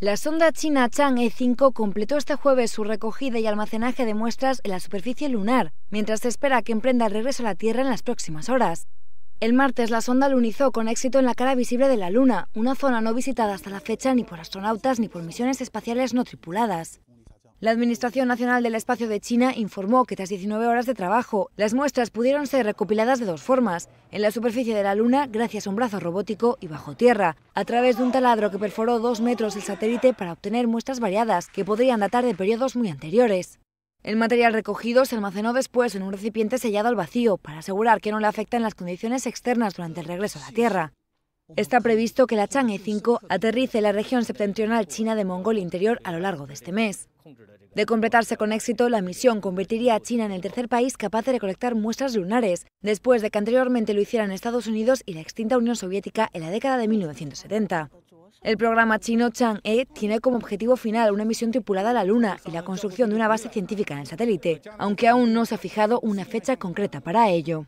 La sonda china Chang'e 5 completó este jueves su recogida y almacenaje de muestras en la superficie lunar, mientras se espera que emprenda el regreso a la Tierra en las próximas horas. El martes la sonda lunizó con éxito en la cara visible de la Luna, una zona no visitada hasta la fecha ni por astronautas ni por misiones espaciales no tripuladas. La Administración Nacional del Espacio de China informó que tras 19 horas de trabajo, las muestras pudieron ser recopiladas de dos formas, en la superficie de la Luna gracias a un brazo robótico y bajo tierra, a través de un taladro que perforó dos metros el satélite para obtener muestras variadas que podrían datar de periodos muy anteriores. El material recogido se almacenó después en un recipiente sellado al vacío para asegurar que no le afectan las condiciones externas durante el regreso a la Tierra. Está previsto que la Chang'e 5 aterrice en la región septentrional china de Mongolia Interior a lo largo de este mes. De completarse con éxito, la misión convertiría a China en el tercer país capaz de recolectar muestras lunares, después de que anteriormente lo hicieran Estados Unidos y la extinta Unión Soviética en la década de 1970. El programa chino Chang'e tiene como objetivo final una misión tripulada a la Luna y la construcción de una base científica en el satélite, aunque aún no se ha fijado una fecha concreta para ello.